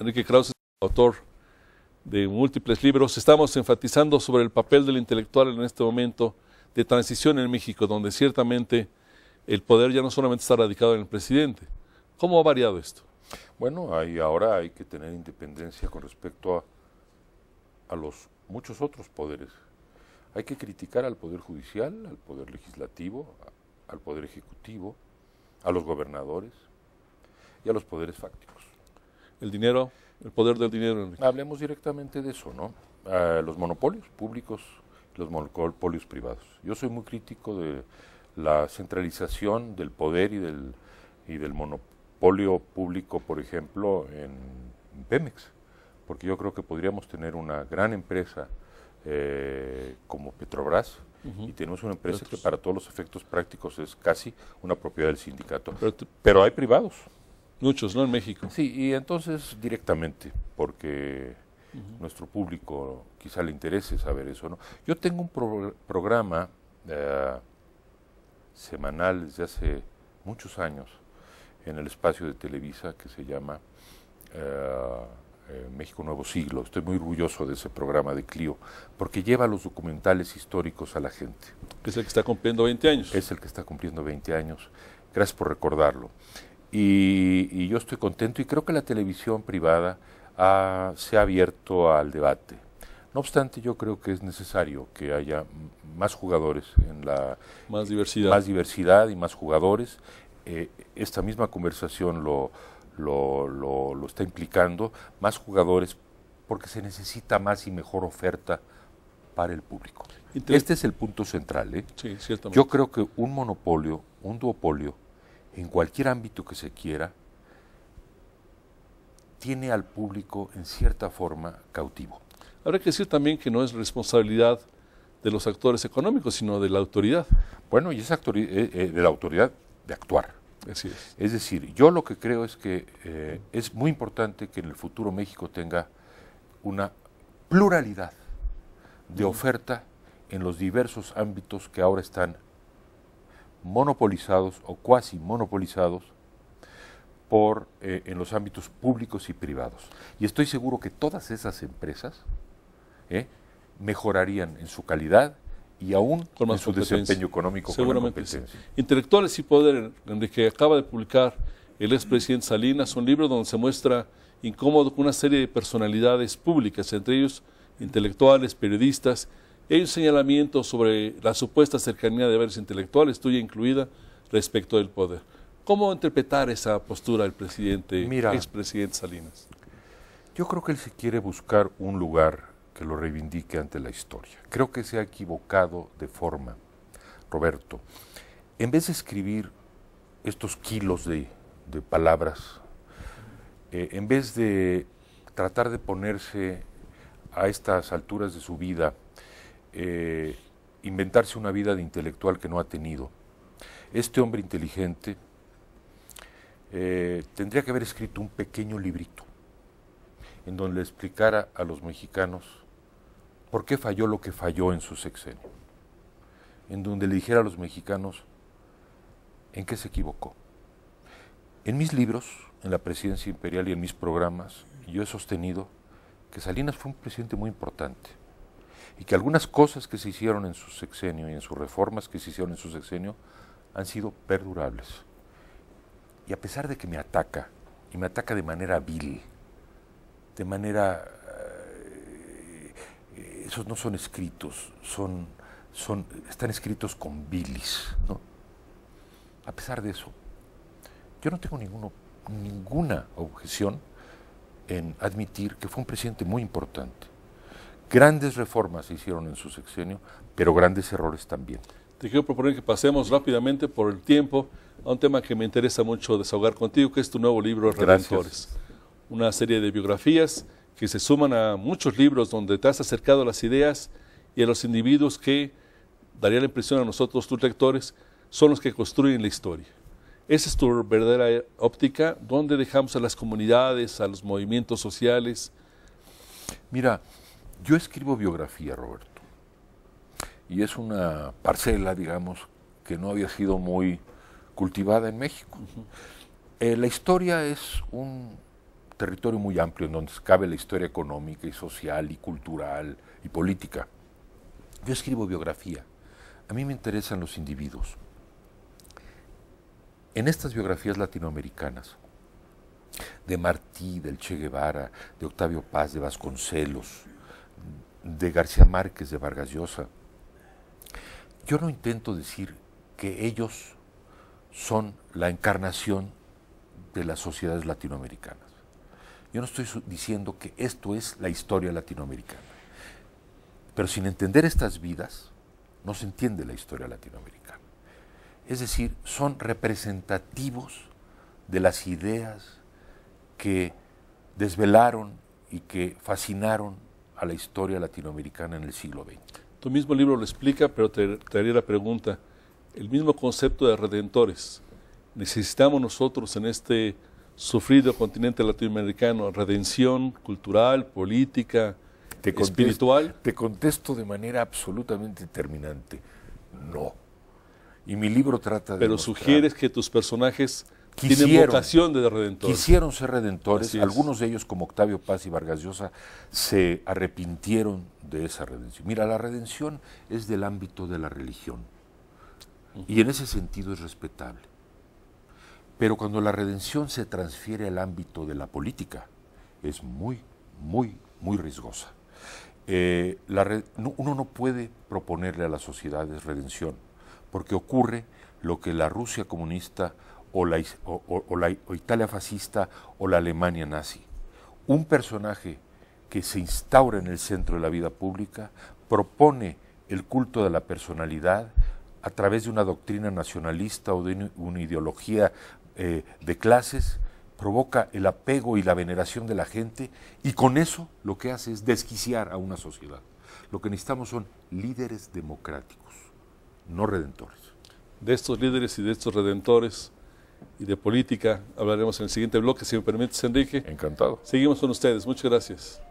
Enrique es autor de múltiples libros, estamos enfatizando sobre el papel del intelectual en este momento de transición en México, donde ciertamente el poder ya no solamente está radicado en el presidente. ¿Cómo ha variado esto? Bueno, ahora hay que tener independencia con respecto a, los muchos otros poderes. Hay que criticar al Poder Judicial, al Poder Legislativo, al Poder Ejecutivo, a los gobernadores y a los poderes fácticos. El dinero, el poder del dinero. Hablemos directamente de eso, ¿no? Ah, los monopolios públicos, los monopolios privados. Yo soy muy crítico de la centralización del poder y del, y del monopolio público, por ejemplo, en Pemex, porque yo creo que podríamos tener una gran empresa eh, como Petrobras, y tenemos una empresa que para todos los efectos prácticos es casi una propiedad del sindicato. pero hay privados. Muchos, ¿no? En México. Sí, y entonces directamente, porque nuestro público quizá le interese saber eso, ¿no? Yo tengo un programa eh, semanal desde hace muchos años en el espacio de Televisa que se llama eh, eh, México Nuevo Siglo. Estoy muy orgulloso de ese programa de Clio, porque lleva los documentales históricos a la gente. Es el que está cumpliendo 20 años. Es el que está cumpliendo 20 años. Gracias por recordarlo. Y, yo estoy contento y creo que la televisión privada ha, se ha abierto al debate. No obstante, yo creo que es necesario que haya más jugadores en la... Más diversidad. Más diversidad y más jugadores. Eh, esta misma conversación lo, lo, lo, está implicando. Más jugadores porque se necesita más y mejor oferta para el público. Este es el punto central. ¿eh? Sí, Yo creo que un monopolio, un duopolio, en cualquier ámbito que se quiera, tiene al público en cierta forma cautivo. Habrá que decir también que no es responsabilidad de los actores económicos, sino de la autoridad. Bueno, y es eh, eh, de la autoridad de actuar. Así es. es. decir, yo lo que creo es que eh, es muy importante que en el futuro México tenga una pluralidad de oferta en los diversos ámbitos que ahora están monopolizados o cuasi monopolizados por, eh, en los ámbitos públicos y privados. Y estoy seguro que todas esas empresas eh, mejorarían en su calidad y aún en su desempeño económico. Seguramente. Intelectuales y Poder, que acaba de publicar el expresidente Salinas, un libro donde se muestra incómodo con una serie de personalidades públicas, entre ellos intelectuales, periodistas, un señalamiento sobre la supuesta cercanía de deberes intelectuales, tuya incluida, respecto del poder. ¿Cómo interpretar esa postura del presidente, expresidente Salinas? Yo creo que él se quiere buscar un lugar que lo reivindique ante la historia. Creo que se ha equivocado de forma, Roberto. En vez de escribir estos kilos de, palabras, eh, en vez de tratar de ponerse a estas alturas de su vida eh, inventarse una vida de intelectual que no ha tenido. Este hombre inteligente eh, tendría que haber escrito un pequeño librito en donde le explicara a los mexicanos por qué falló lo que falló en su sexenio, en donde le dijera a los mexicanos en qué se equivocó. En mis libros, en la presidencia imperial y en mis programas, yo he sostenido que Salinas fue un presidente muy importante, y que algunas cosas que se hicieron en su sexenio y en sus reformas que se hicieron en su sexenio han sido perdurables. Y a pesar de que me ataca, y me ataca de manera vil, de manera... Eh, esos no son escritos, son, son, están escritos con bilis. ¿no? A pesar de eso, yo no tengo ninguna objeción en admitir que fue un presidente muy importante, Grandes reformas se hicieron en su sexenio, pero grandes errores también. Te quiero proponer que pasemos rápidamente por el tiempo a un tema que me interesa mucho desahogar contigo, que es tu nuevo libro, Redentores. Una serie de biografías que se suman a muchos libros donde te has acercado a las ideas y a los individuos que, daría la impresión a nosotros, tus lectores, son los que construyen la historia. Esa es tu verdadera óptica, donde dejamos a las comunidades, a los movimientos sociales. Mira, yo escribo biografía, Roberto, y es una parcela, digamos, que no había sido muy cultivada en México. Eh, la historia es un territorio muy amplio en donde cabe la historia económica y social y cultural y política. Yo escribo biografía. A mí me interesan los individuos. En estas biografías latinoamericanas, de Martí, del Che Guevara, de Octavio Paz, de Vasconcelos, de García Márquez, de Vargas Llosa. Yo no intento decir que ellos son la encarnación de las sociedades latinoamericanas. Yo no estoy diciendo que esto es la historia latinoamericana. Pero sin entender estas vidas, no se entiende la historia latinoamericana. Es decir, son representativos de las ideas que desvelaron y que fascinaron a la historia latinoamericana en el siglo XX. Tu mismo libro lo explica, pero te, haría la pregunta, el mismo concepto de redentores, necesitamos nosotros en este sufrido continente latinoamericano redención cultural, política, espiritual? Te contesto de manera absolutamente determinante, no. Y mi libro trata de... Pero sugieres que tus personajes Quisieron, tienen Quisieron ser redentores. Algunos de ellos, como Octavio Paz y Vargas Llosa, se arrepintieron de esa redención. Mira, la redención es del ámbito de la religión. Y en ese sentido es respetable. Pero cuando la redención se transfiere al ámbito de la política, es muy, muy, muy riesgosa. Eh, uno no puede proponerle a las sociedades redención, porque ocurre lo que la Rusia comunista o la, Italia fascista o la Alemania nazi. Un personaje que se instaura en el centro de la vida pública propone el culto de la personalidad a través de una doctrina nacionalista o de una ideología eh, de clases, provoca el apego y la veneración de la gente y con eso lo que hace es desquiciar a una sociedad. Lo que necesitamos son líderes democráticos, no redentores. De estos líderes y de estos redentores y de política hablaremos en el siguiente bloque, si me permites, Enrique. Encantado. Seguimos con ustedes. Muchas gracias.